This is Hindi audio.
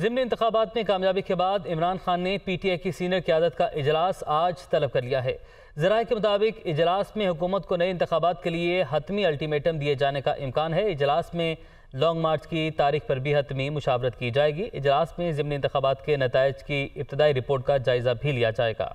ज़िमन इंतबात में कामयाबी के बाद इमरान खान ने पी टी आई की सीनियर क्यादत का इजलास आज तलब कर लिया है जरा के मुताबिक इजलास में हुकूमत को नए इंतबात के लिए हतमी अल्टीमेटम दिए जाने का इम्कान है इजलास में लॉन्ग मार्च की तारीख पर भी हतमी मुशावरत की जाएगी इजलास में ज़मनी इंतबात के नतज की इब्तदाई रिपोर्ट का जायज़ा भी लिया जाएगा